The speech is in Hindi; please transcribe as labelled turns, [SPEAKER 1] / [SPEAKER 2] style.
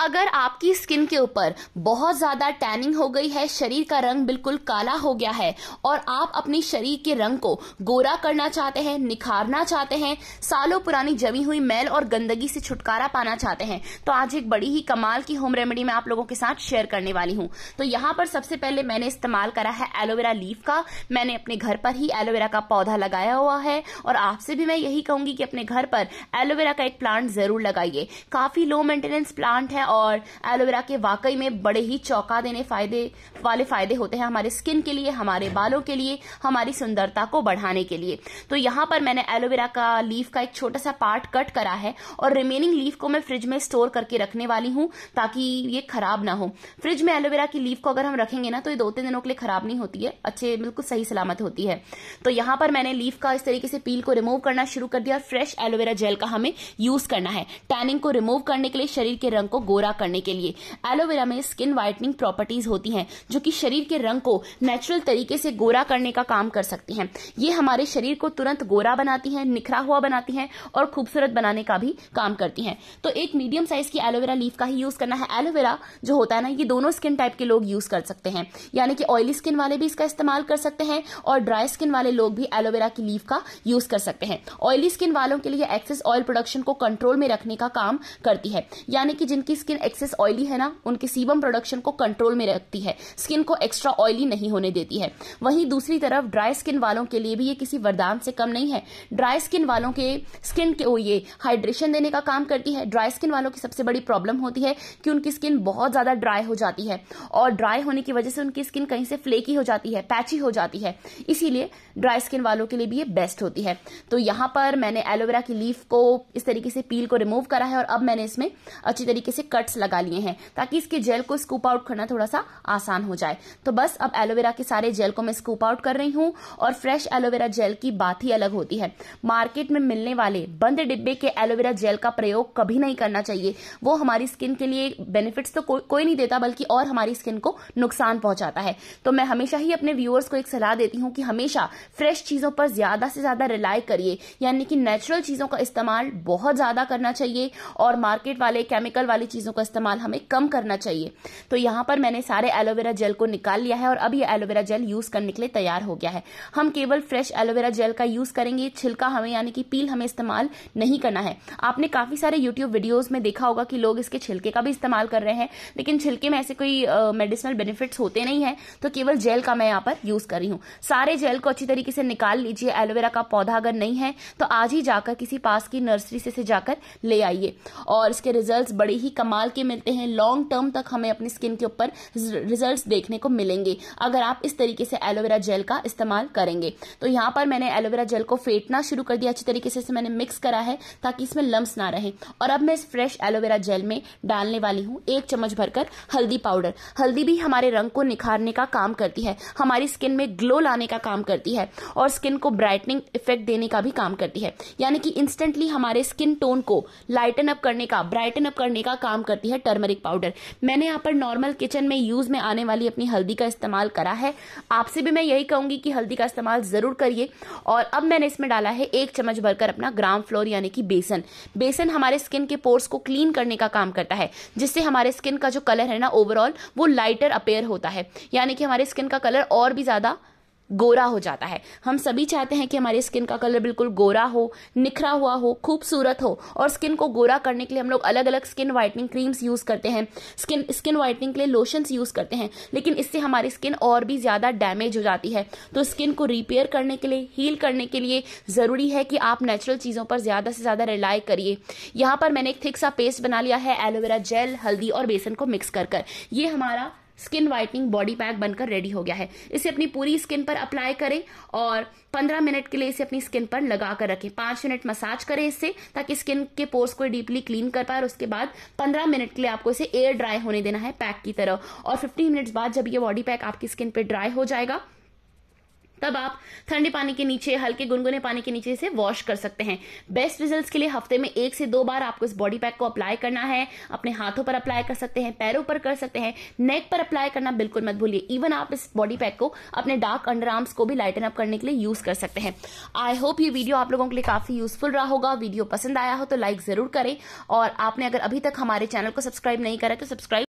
[SPEAKER 1] अगर आपकी स्किन के ऊपर बहुत ज़्यादा टैनिंग हो गई है शरीर का रंग बिल्कुल काला हो गया है और आप अपने शरीर के रंग को गोरा करना चाहते हैं निखारना चाहते हैं सालों पुरानी जमी हुई मैल और गंदगी से छुटकारा पाना चाहते हैं तो आज एक बड़ी ही कमाल की होम रेमेडी मैं आप लोगों के साथ शेयर करने वाली हूँ तो यहाँ पर सबसे पहले मैंने इस्तेमाल करा है एलोवेरा लीफ का मैंने अपने घर पर ही एलोवेरा का पौधा लगाया हुआ है और आपसे भी मैं यही कहूंगी कि अपने घर पर एलोवेरा का एक प्लांट जरूर लगाइए काफी लो मेंटेनेंस प्लांट है और एलोवेरा के वाकई में बड़े ही चौंका देने फायदे वाले फायदे होते हैं हमारे स्किन के लिए हमारे बालों के लिए हमारी सुंदरता को बढ़ाने के लिए तो यहां पर मैंने एलोवेरा का लीफ का एक छोटा सा पार्ट कट करा है और रिमेनिंग लीफ को मैं फ्रिज में स्टोर करके रखने वाली हूं ताकि ये खराब ना हो फ्रिज में एलोवेरा की लीफ को अगर हम रखेंगे ना तो ये दो तीन दिनों के लिए खराब नहीं होती है अच्छे बिल्कुल सही सलामत होती है तो यहां पर मैंने लीफ का इस तरीके से पील को रिमूव करना शुरू कर दिया और फ्रेश एलोवेरा जेल का हमें यूज करना है टैनिंग को रिमूव करने के लिए शरीर के रंग को गोरे गोरा करने के लिए एलोवेरा में स्किन व्हाइटनिंग प्रॉपर्टीज होती हैं जो कि शरीर के रंग को नेचुरल तरीके से गोरा करने का काम कर सकती हैं ये हमारे शरीर को तुरंत गोरा बनाती हैं निखरा हुआ बनाती हैं और खूबसूरत बनाने का भी काम करती हैं तो एक मीडियम साइज की एलोवेरा लीफ का ही यूज करना है एलोवेरा जो होता है ना ये दोनों स्किन टाइप के लोग यूज कर सकते हैं यानी कि ऑयली स्किन वाले भी इसका इस्तेमाल कर सकते हैं और ड्राई स्किन वाले लोग भी एलोवेरा की लीफ का यूज कर सकते हैं ऑयली स्किन वालों के लिए एक्सेस ऑयल प्रोडक्शन को कंट्रोल में रखने का काम करती है यानी कि जिनकी स्किन एक्सेस ऑयली है ना उनके सीबम प्रोडक्शन को कंट्रोल में रखती है स्किन को एक्स्ट्रा ऑयली नहीं होने देती है वहीं दूसरी तरफ ड्राई स्किन वालों के लिए भी ये किसी वरदान से कम नहीं है ड्राई स्किन वालों के स्किन को ये हाइड्रेशन देने का काम करती है ड्राई स्किन वालों की सबसे बड़ी प्रॉब्लम होती है कि उनकी स्किन बहुत ज्यादा ड्राई हो जाती है और ड्राई होने की वजह से उनकी स्किन कहीं से फ्लेकी हो जाती है पैची हो जाती है इसीलिए ड्राई स्किन वालों के लिए भी ये बेस्ट होती है तो यहां पर मैंने एलोवेरा की लीफ को इस तरीके से पील को रिमूव करा है और अब मैंने इसमें अच्छी तरीके से कट्स लगा लिए हैं ताकि इसके जेल को स्कूप आउट करना थोड़ा सा आसान हो जाए तो बस अब एलोवेरा के सारे जेल को मैं स्कूप आउट कर रही हूँ और फ्रेश एलोवेरा जेल की बात ही अलग होती है मार्केट में मिलने वाले बंद डिब्बे के एलोवेरा जेल का प्रयोग कभी नहीं करना चाहिए वो हमारी स्किन के लिए बेनिफिट्स तो को, कोई नहीं देता बल्कि और हमारी स्किन को नुकसान पहुंचाता है तो मैं हमेशा ही अपने व्यूअर्स को एक सलाह देती हूँ कि हमेशा फ्रेश चीज़ों पर ज़्यादा से ज़्यादा रिलाय करिए यानी कि नेचुरल चीज़ों का इस्तेमाल बहुत ज़्यादा करना चाहिए और मार्केट वाले केमिकल वाली चीज़ों चीज़ों का इस्तेमाल हमें कम करना चाहिए तो यहाँ पर मैंने सारे एलोवेरा जेल को निकाल लिया है और अब ये एलोवेरा जेल यूज़ करने के लिए तैयार हो गया है हम केवल फ्रेश एलोवेरा जेल का यूज़ करेंगे छिलका हमें यानी कि पील हमें इस्तेमाल नहीं करना है आपने काफ़ी सारे यूट्यूब वीडियोज़ में देखा होगा कि लोग इसके छिलके का भी इस्तेमाल कर रहे हैं लेकिन छिलके में ऐसे कोई मेडिसिनल बेनिफिट्स होते नहीं है तो केवल जेल का मैं यहाँ पर यूज़ कर रही हूँ सारे जेल को अच्छी तरीके से निकाल लीजिए एलोवेरा का पौधा अगर नहीं है तो आज ही जाकर किसी पास की नर्सरी से, जाकर ले आइए और इसके रिजल्ट्स बड़े ही कमाल कमाल के मिलते हैं लॉन्ग टर्म तक हमें अपनी स्किन के ऊपर रिजल्ट्स देखने को मिलेंगे अगर आप इस तरीके से एलोवेरा जेल का इस्तेमाल करेंगे तो यहाँ पर मैंने एलोवेरा जेल को फेंटना शुरू कर दिया अच्छी तरीके से मैंने मिक्स करा है ताकि इसमें लम्स ना रहे और अब मैं इस फ्रेश एलोवेरा जेल में डालने वाली हूँ एक चम्मच भरकर हल्दी पाउडर हल्दी भी हमारे रंग को निखारने का काम करती है हमारी स्किन में ग्लो लाने का काम करती है और स्किन को ब्राइटनिंग इफेक्ट देने का भी काम करती है यानी कि इंस्टेंटली हमारे स्किन टोन को लाइटन अप करने का ब्राइटन अप करने का काम काम करती है टर्मरिक पाउडर मैंने यहाँ पर नॉर्मल किचन में यूज़ में आने वाली अपनी हल्दी का इस्तेमाल करा है आपसे भी मैं यही कहूंगी कि हल्दी का इस्तेमाल ज़रूर करिए और अब मैंने इसमें डाला है एक चम्मच भरकर अपना ग्राम फ्लोर यानी कि बेसन बेसन हमारे स्किन के पोर्स को क्लीन करने का काम करता है जिससे हमारे स्किन का जो कलर है ना ओवरऑल वो लाइटर अपेयर होता है यानी कि हमारे स्किन का कलर और भी ज़्यादा गोरा हो जाता है हम सभी चाहते हैं कि हमारी स्किन का कलर बिल्कुल गोरा हो निखरा हुआ हो खूबसूरत हो और स्किन को गोरा करने के लिए हम लोग अलग अलग स्किन वाइटनिंग क्रीम्स यूज़ करते हैं स्किन स्किन वाइटनिंग के लिए लोशंस यूज़ करते हैं लेकिन इससे हमारी स्किन और भी ज़्यादा डैमेज हो जाती है तो स्किन को रिपेयर करने के लिए हील करने के लिए ज़रूरी है कि आप नेचुरल चीज़ों पर ज़्यादा से ज़्यादा रिलाय करिए यहाँ पर मैंने एक थिक सा पेस्ट बना लिया है एलोवेरा जेल हल्दी और बेसन को मिक्स कर कर ये हमारा स्किन वाइटनिंग बॉडी पैक बनकर रेडी हो गया है इसे अपनी पूरी स्किन पर अप्लाई करें और 15 मिनट के लिए इसे अपनी स्किन पर लगा कर रखें पांच मिनट मसाज करें इससे ताकि स्किन के पोर्स को डीपली क्लीन कर पाए और उसके बाद पंद्रह मिनट के लिए आपको इसे एयर ड्राई होने देना है पैक की तरह और फिफ्टीन मिनट्स बाद जब ये बॉडी पैक आपकी स्किन पर ड्राई हो जाएगा तब आप ठंडे पानी के नीचे हल्के गुनगुने पानी के नीचे इसे वॉश कर सकते हैं बेस्ट रिजल्ट्स के लिए हफ्ते में एक से दो बार आपको इस बॉडी पैक को अप्लाई करना है अपने हाथों पर अप्लाई कर सकते हैं पैरों पर कर सकते हैं नेक पर अप्लाई करना बिल्कुल मत भूलिए इवन आप इस बॉडी पैक को अपने डार्क अंडर आर्म्स को भी लाइटन अप करने के लिए यूज कर सकते हैं आई होप ये वीडियो आप लोगों के लिए काफी यूजफुल रहा होगा वीडियो पसंद आया हो तो लाइक जरूर करें और आपने अगर अभी तक हमारे चैनल को सब्सक्राइब नहीं करा तो सब्सक्राइब